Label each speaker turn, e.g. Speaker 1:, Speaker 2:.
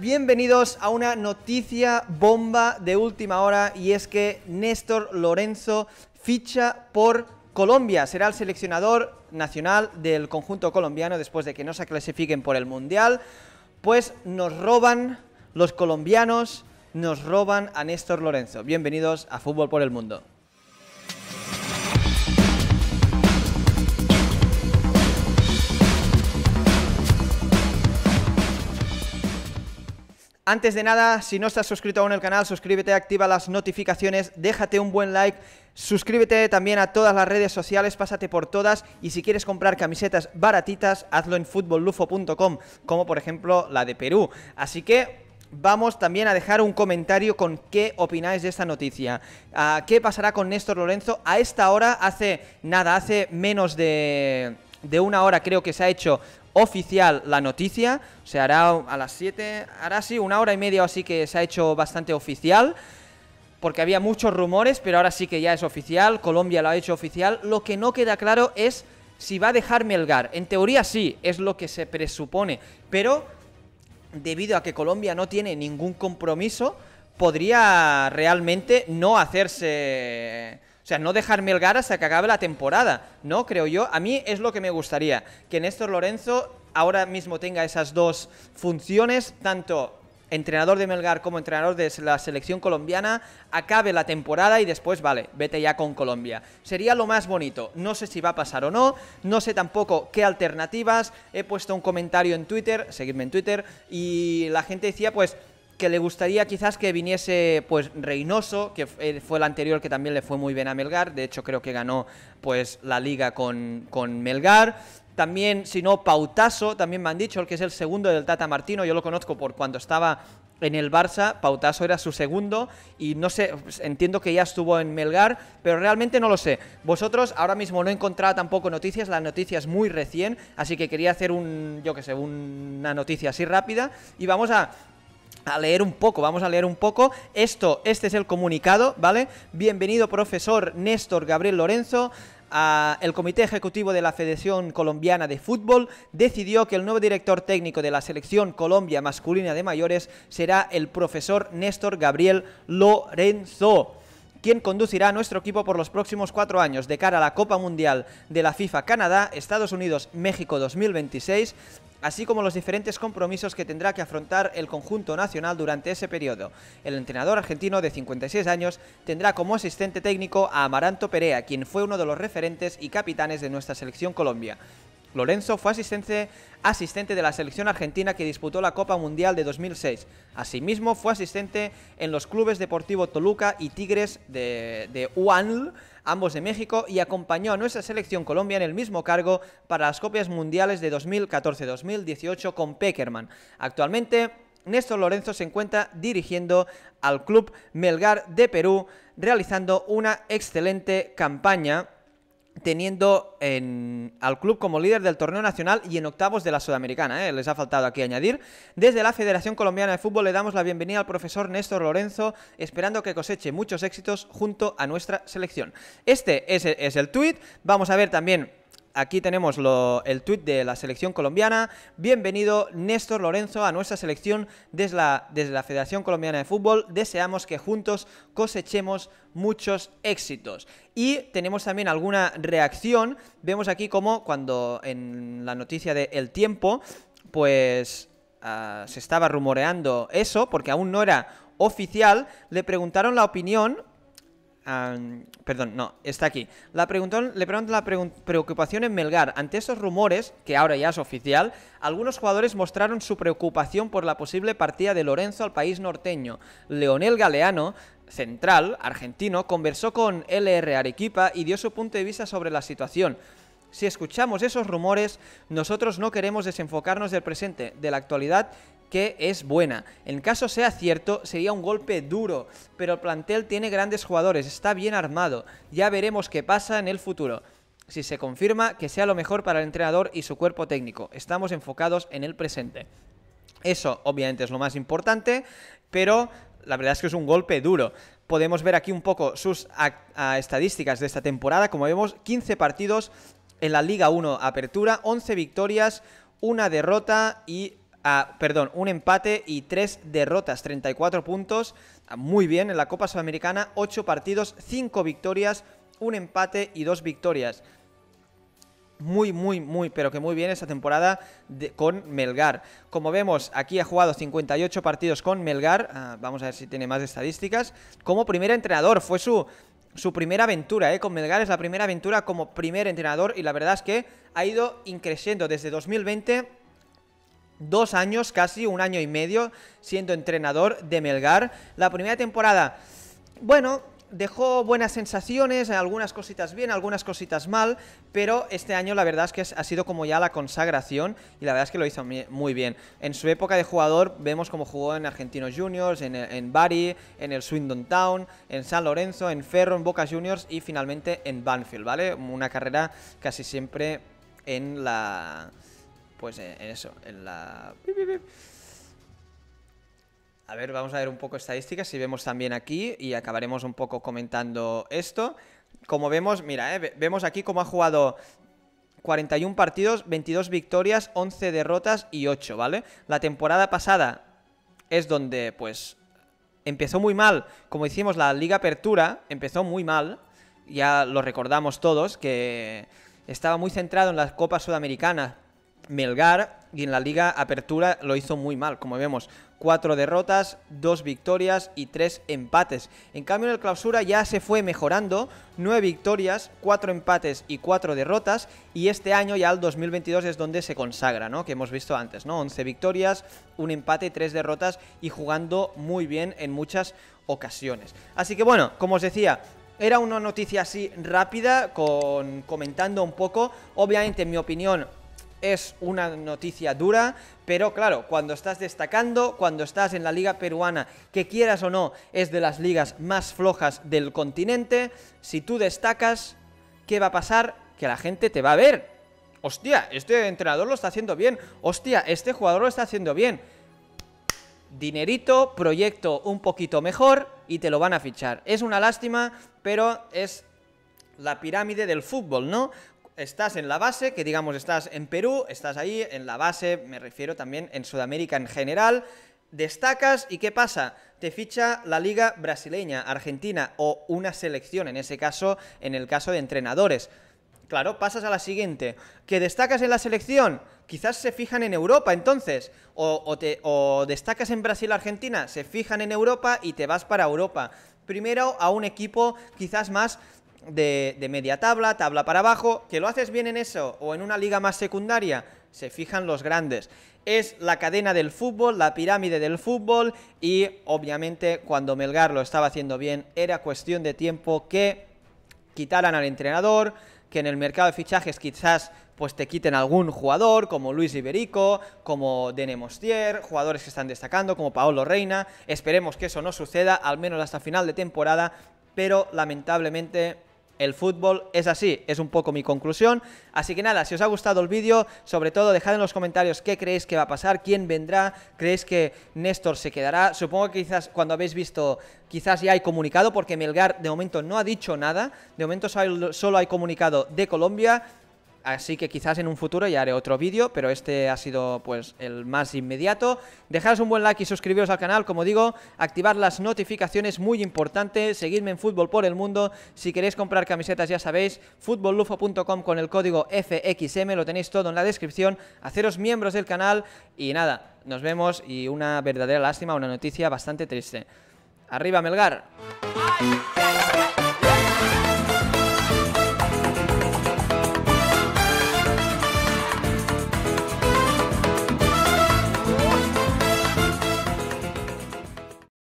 Speaker 1: Bienvenidos a una noticia bomba de última hora y es que Néstor Lorenzo ficha por Colombia. Será el seleccionador nacional del conjunto colombiano después de que no se clasifiquen por el Mundial. Pues nos roban los colombianos, nos roban a Néstor Lorenzo. Bienvenidos a Fútbol por el Mundo. Antes de nada, si no estás suscrito aún al canal, suscríbete, activa las notificaciones, déjate un buen like, suscríbete también a todas las redes sociales, pásate por todas y si quieres comprar camisetas baratitas, hazlo en futbollufo.com, como por ejemplo la de Perú. Así que vamos también a dejar un comentario con qué opináis de esta noticia. Ah, ¿Qué pasará con Néstor Lorenzo? A esta hora, hace nada, hace menos de de una hora creo que se ha hecho oficial la noticia, se hará a las 7, ahora sí, una hora y media o así que se ha hecho bastante oficial, porque había muchos rumores, pero ahora sí que ya es oficial, Colombia lo ha hecho oficial, lo que no queda claro es si va a dejar Melgar, en teoría sí, es lo que se presupone, pero debido a que Colombia no tiene ningún compromiso, podría realmente no hacerse o sea, no dejar Melgar hasta que acabe la temporada, ¿no? Creo yo. A mí es lo que me gustaría, que Néstor Lorenzo ahora mismo tenga esas dos funciones, tanto entrenador de Melgar como entrenador de la selección colombiana, acabe la temporada y después, vale, vete ya con Colombia. Sería lo más bonito. No sé si va a pasar o no, no sé tampoco qué alternativas. He puesto un comentario en Twitter, seguidme en Twitter, y la gente decía, pues, que le gustaría quizás que viniese pues Reynoso, que eh, fue el anterior que también le fue muy bien a Melgar, de hecho creo que ganó pues la liga con, con Melgar. También, si no, Pautaso, también me han dicho, el que es el segundo del Tata Martino, yo lo conozco por cuando estaba en el Barça, Pautaso era su segundo y no sé, pues, entiendo que ya estuvo en Melgar, pero realmente no lo sé. Vosotros ahora mismo no he encontrado tampoco noticias, la noticia es muy recién, así que quería hacer un, yo que sé, una noticia así rápida y vamos a a leer un poco, vamos a leer un poco. Esto, este es el comunicado, ¿vale? Bienvenido, profesor Néstor Gabriel Lorenzo. el Comité Ejecutivo de la Federación Colombiana de Fútbol decidió que el nuevo director técnico de la Selección Colombia Masculina de Mayores será el profesor Néstor Gabriel Lorenzo quien conducirá a nuestro equipo por los próximos cuatro años de cara a la Copa Mundial de la FIFA Canadá, Estados Unidos, México 2026 así como los diferentes compromisos que tendrá que afrontar el conjunto nacional durante ese periodo. El entrenador argentino de 56 años tendrá como asistente técnico a Amaranto Perea, quien fue uno de los referentes y capitanes de nuestra selección Colombia. Lorenzo fue asistente, asistente de la selección argentina que disputó la Copa Mundial de 2006. Asimismo, fue asistente en los clubes Deportivo Toluca y Tigres de, de UANL, ambos de México, y acompañó a nuestra selección Colombia en el mismo cargo para las copias mundiales de 2014-2018 con Peckerman. Actualmente, Néstor Lorenzo se encuentra dirigiendo al club Melgar de Perú, realizando una excelente campaña teniendo en, al club como líder del torneo nacional y en octavos de la Sudamericana. ¿eh? Les ha faltado aquí añadir. Desde la Federación Colombiana de Fútbol le damos la bienvenida al profesor Néstor Lorenzo, esperando que coseche muchos éxitos junto a nuestra selección. Este es, es el tuit. Vamos a ver también Aquí tenemos el tuit de la selección colombiana. Bienvenido Néstor Lorenzo a nuestra selección desde la, Federación Colombiana de Fútbol. Deseamos que juntos cosechemos muchos éxitos. Y tenemos también alguna reacción. Vemos aquí como cuando en la noticia de El Tiempo, pues ah, se estaba rumoreando eso, porque aún no era oficial, le preguntaron la opinión perdón, no, está aquí. La le preguntó la preocupación en Melgar. Ante esos rumores, que ahora ya es oficial, algunos jugadores mostraron su preocupación por la posible partida de Lorenzo al país norteño. Leonel Galeano, central, argentino, conversó con LR Arequipa y dio su punto de vista sobre la situación. Si escuchamos esos rumores, nosotros no queremos desenfocarnos del presente, de la actualidad que es buena. En caso sea cierto, sería un golpe duro, pero el plantel tiene grandes jugadores, está bien armado. Ya veremos qué pasa en el futuro. Si se confirma, que sea lo mejor para el entrenador y su cuerpo técnico. Estamos enfocados en el presente. Eso obviamente es lo más importante, pero la verdad es que es un golpe duro. Podemos ver aquí un poco sus estadísticas de esta temporada. Como vemos, 15 partidos en la Liga 1 Apertura, 11 victorias, una derrota y perdón, un empate y tres derrotas, 34 puntos, ah, muy bien en la Copa Sudamericana, 8 partidos, 5 victorias, un empate y dos victorias. Muy, muy, muy, pero que muy bien esta temporada con Melgar. Como vemos, aquí ha jugado 58 partidos con Melgar. Ah, vamos a ver si tiene más estadísticas. Como primer entrenador, fue su su primera aventura, ¿eh? Con Melgar es la primera aventura como primer entrenador y la verdad es que ha ido increciendo desde 2020 dos años casi, un año y medio, siendo entrenador de Melgar. La primera temporada, bueno, dejó buenas sensaciones, algunas cositas bien, algunas cositas mal, pero este año la verdad es que ha sido como ya la consagración y la verdad es que lo hizo muy bien. En su época de jugador vemos cómo jugó en Argentinos Juniors, en, en Bari, en el Swindon Town, en San Lorenzo, en Ferro, en Boca Juniors y finalmente en Banfield, ¿vale? Una carrera casi siempre en la pues eh, en eso, en la... A ver, vamos a ver un poco estadísticas, si vemos también aquí y acabaremos un poco comentando esto. Como vemos, mira, eh, vemos aquí cómo ha jugado 41 partidos, 22 victorias, 11 derrotas y 8, ¿vale? La temporada pasada es donde, pues, empezó muy mal, como hicimos la Liga Apertura, empezó muy mal, ya lo recordamos todos, que estaba muy centrado en las Copas Sudamericanas, Melgar y en la Liga Apertura lo hizo muy mal, como vemos, cuatro derrotas, dos victorias y tres empates. En cambio en el Clausura ya se fue mejorando, nueve victorias, cuatro empates y cuatro derrotas y este año ya el 2022 es donde se consagra, ¿no? Que hemos visto antes, ¿no? 11 victorias, un empate, tres derrotas y jugando muy bien en muchas ocasiones. Así que bueno, como os decía, era una noticia así rápida, con, comentando un poco. Obviamente, en mi opinión, es una noticia dura, pero claro, cuando estás destacando, cuando estás en la liga peruana, que quieras o no, es de las ligas más flojas del continente, si tú destacas, ¿qué va a pasar? Que la gente te va a ver. Hostia, este entrenador lo está haciendo bien. Hostia, este jugador lo está haciendo bien. Dinerito, proyecto un poquito mejor y te lo van a fichar. Es una lástima, pero es la pirámide del fútbol, ¿no? estás en la base, que digamos estás en Perú, estás ahí, en la base, me refiero también en Sudamérica en general, destacas y ¿qué pasa? Te ficha la liga brasileña, argentina o una selección, en ese caso, en el caso de entrenadores. Claro, pasas a la siguiente. ¿Que destacas en la selección? Quizás se fijan en Europa entonces. O, te, destacas en Brasil-Argentina, se fijan en Europa y te vas para Europa primero a un equipo quizás más de, media tabla, tabla para abajo, que lo haces bien en eso o en una liga más secundaria, se fijan los grandes. Es la cadena del fútbol, la pirámide del fútbol y obviamente cuando Melgar lo estaba haciendo bien era cuestión de tiempo que quitaran al entrenador, que en el mercado de fichajes quizás pues te quiten algún jugador como Luis Iberico, como Dene Mostier, jugadores que están destacando como Paolo Reina. Esperemos que eso no suceda, al menos hasta final de temporada, pero lamentablemente el fútbol es así, es un poco mi conclusión. Así que nada, si os ha gustado el vídeo, sobre todo dejad en los comentarios qué creéis que va a pasar, quién vendrá, creéis que Néstor se quedará. Supongo que quizás cuando habéis visto, quizás ya hay comunicado, porque Melgar de momento no ha dicho nada, de momento solo hay comunicado de Colombia Así que quizás en un futuro ya haré otro vídeo, pero este ha sido pues el más inmediato. Dejaros un buen like y suscribiros al canal, como digo, activar las notificaciones, muy importante, seguidme en Fútbol por el Mundo. Si queréis comprar camisetas ya sabéis, futbollufo.com con el código FXM, lo tenéis todo en la descripción. Haceros miembros del canal y nada, nos vemos y una verdadera lástima, una noticia bastante triste. ¡Arriba Melgar!